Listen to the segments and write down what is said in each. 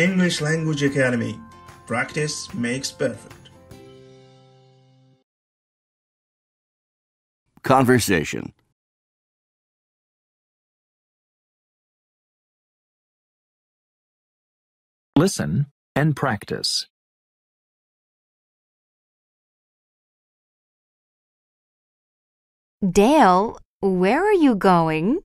English Language Academy. Practice makes perfect. Conversation. Listen and practice. Dale, where are you going?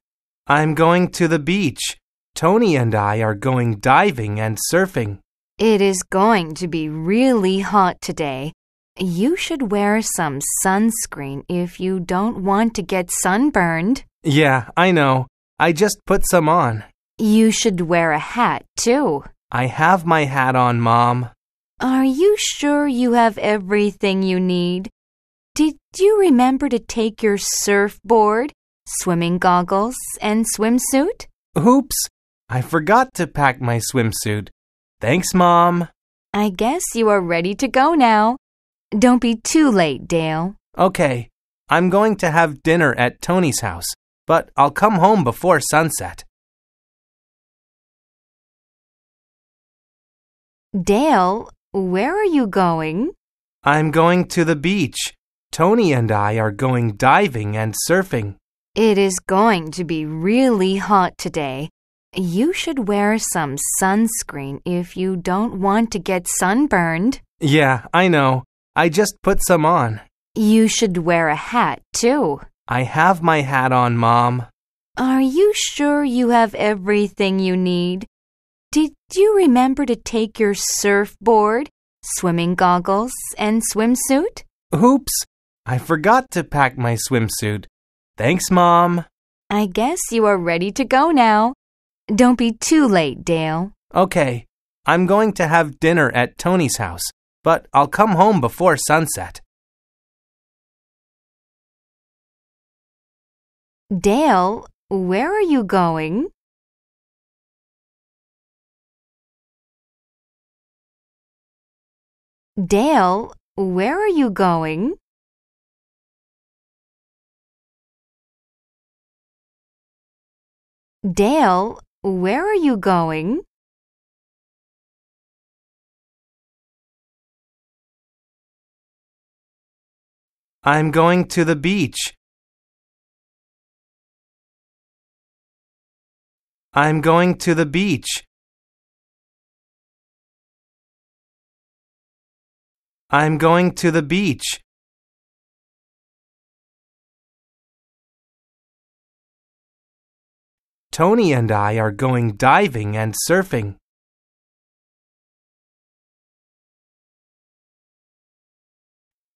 I'm going to the beach. Tony and I are going diving and surfing. It is going to be really hot today. You should wear some sunscreen if you don't want to get sunburned. Yeah, I know. I just put some on. You should wear a hat, too. I have my hat on, Mom. Are you sure you have everything you need? Did you remember to take your surfboard, swimming goggles, and swimsuit? Oops, I forgot to pack my swimsuit. Thanks, Mom. I guess you are ready to go now. Don't be too late, Dale. Okay. I'm going to have dinner at Tony's house, but I'll come home before sunset. Dale, where are you going? I'm going to the beach. Tony and I are going diving and surfing. It is going to be really hot today. You should wear some sunscreen if you don't want to get sunburned. Yeah, I know. I just put some on. You should wear a hat, too. I have my hat on, Mom. Are you sure you have everything you need? Did you remember to take your surfboard, swimming goggles, and swimsuit? Oops, I forgot to pack my swimsuit. Thanks, Mom. I guess you are ready to go now. Don't be too late, Dale. Okay. I'm going to have dinner at Tony's house, but I'll come home before sunset. Dale, where are you going? Dale, where are you going? Dale, where are you going? I'm going to the beach. I'm going to the beach. I'm going to the beach. Tony and I are going diving and surfing.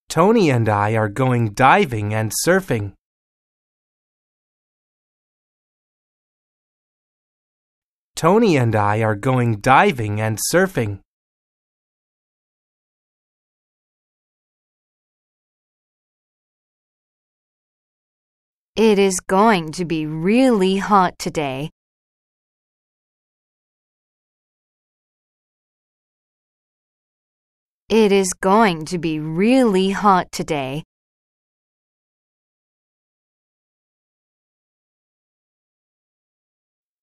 Tony and I are going diving and surfing. Tony and I are going diving and surfing. It is going to be really hot today. It is going to be really hot today.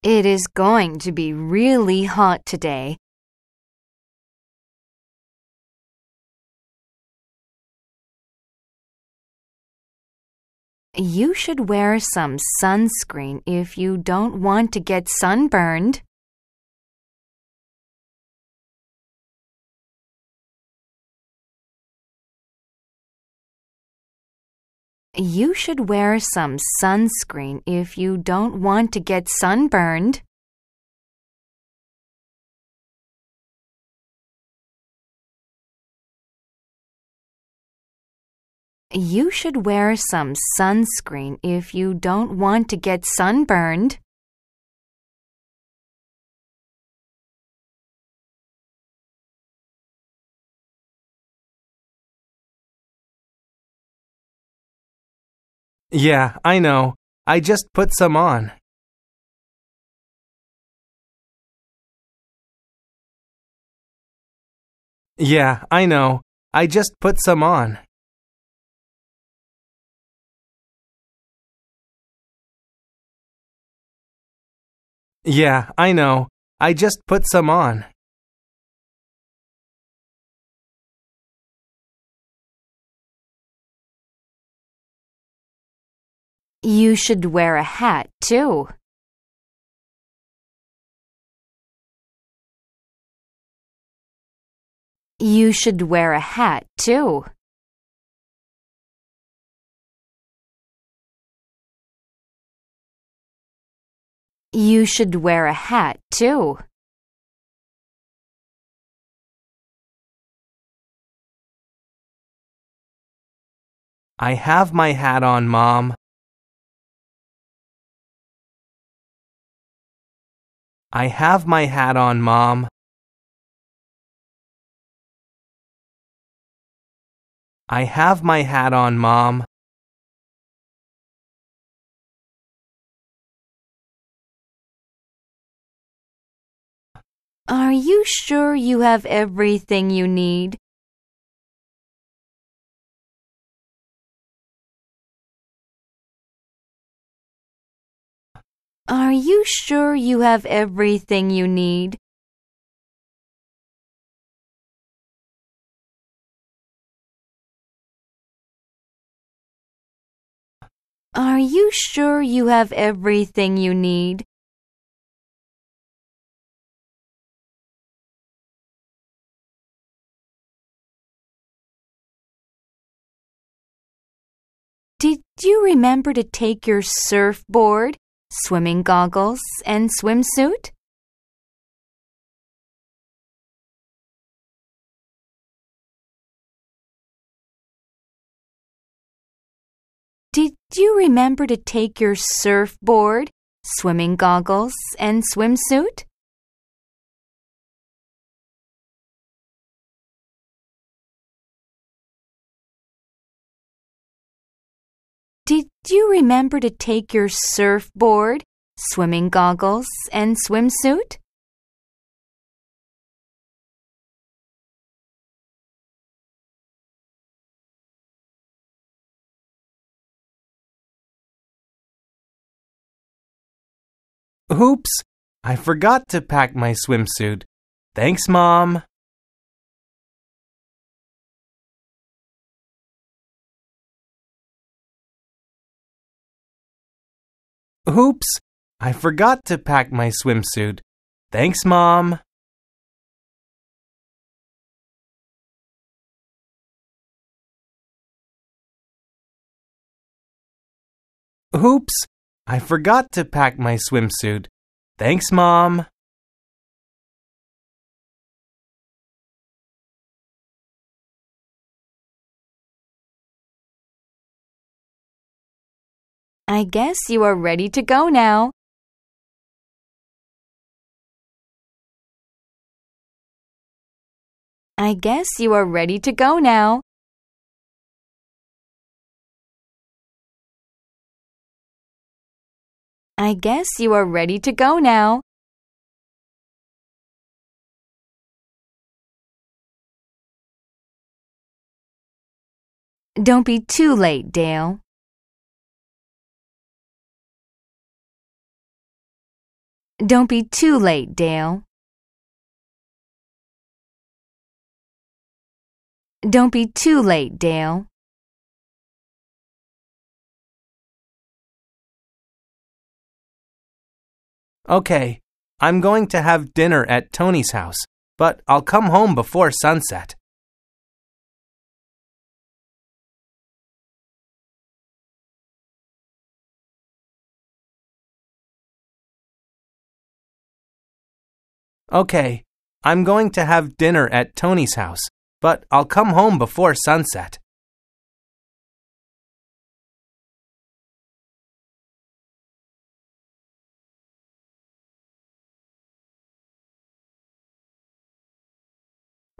It is going to be really hot today. You should wear some sunscreen if you don't want to get sunburned. You should wear some sunscreen if you don't want to get sunburned. You should wear some sunscreen if you don't want to get sunburned. Yeah, I know. I just put some on. Yeah, I know. I just put some on. Yeah, I know. I just put some on. You should wear a hat, too. You should wear a hat, too. You should wear a hat too. I have my hat on, Mom. I have my hat on, Mom. I have my hat on, Mom. Are you sure you have everything you need? Are you sure you have everything you need? Are you sure you have everything you need? Do you remember to take your surfboard, swimming goggles, and swimsuit? Did you remember to take your surfboard, swimming goggles, and swimsuit? Did you remember to take your surfboard, swimming goggles, and swimsuit? Oops, I forgot to pack my swimsuit. Thanks, Mom. Oops, I forgot to pack my swimsuit. Thanks, Mom. Oops, I forgot to pack my swimsuit. Thanks, Mom. I guess you are ready to go now. I guess you are ready to go now. I guess you are ready to go now. Don't be too late, Dale. Don't be too late, Dale. Don't be too late, Dale. Okay, I'm going to have dinner at Tony's house, but I'll come home before sunset. Okay, I'm going to have dinner at Tony's house, but I'll come home before sunset.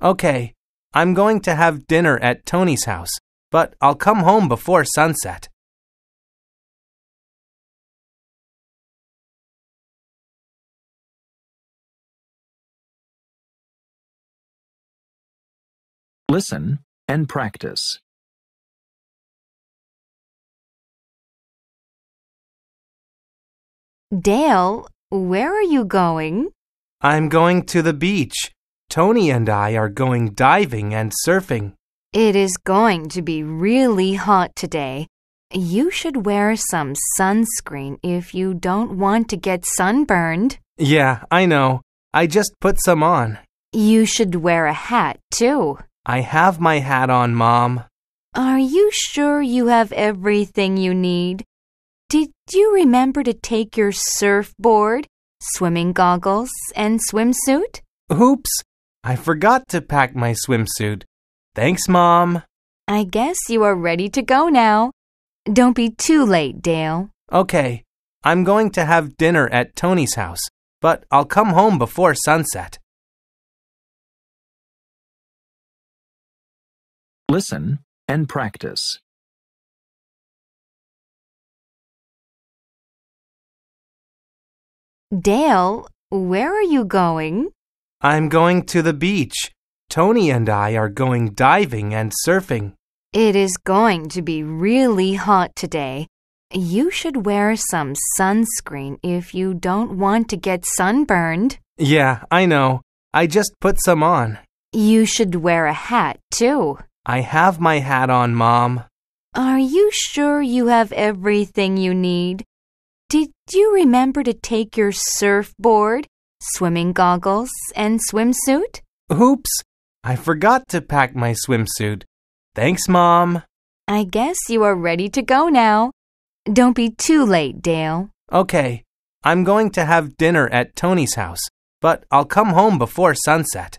Okay, I'm going to have dinner at Tony's house, but I'll come home before sunset. Listen and practice. Dale, where are you going? I'm going to the beach. Tony and I are going diving and surfing. It is going to be really hot today. You should wear some sunscreen if you don't want to get sunburned. Yeah, I know. I just put some on. You should wear a hat, too. I have my hat on, Mom. Are you sure you have everything you need? Did you remember to take your surfboard, swimming goggles, and swimsuit? Oops, I forgot to pack my swimsuit. Thanks, Mom. I guess you are ready to go now. Don't be too late, Dale. Okay, I'm going to have dinner at Tony's house, but I'll come home before sunset. Listen and practice. Dale, where are you going? I'm going to the beach. Tony and I are going diving and surfing. It is going to be really hot today. You should wear some sunscreen if you don't want to get sunburned. Yeah, I know. I just put some on. You should wear a hat, too. I have my hat on, Mom. Are you sure you have everything you need? Did you remember to take your surfboard, swimming goggles, and swimsuit? Oops, I forgot to pack my swimsuit. Thanks, Mom. I guess you are ready to go now. Don't be too late, Dale. Okay, I'm going to have dinner at Tony's house, but I'll come home before sunset.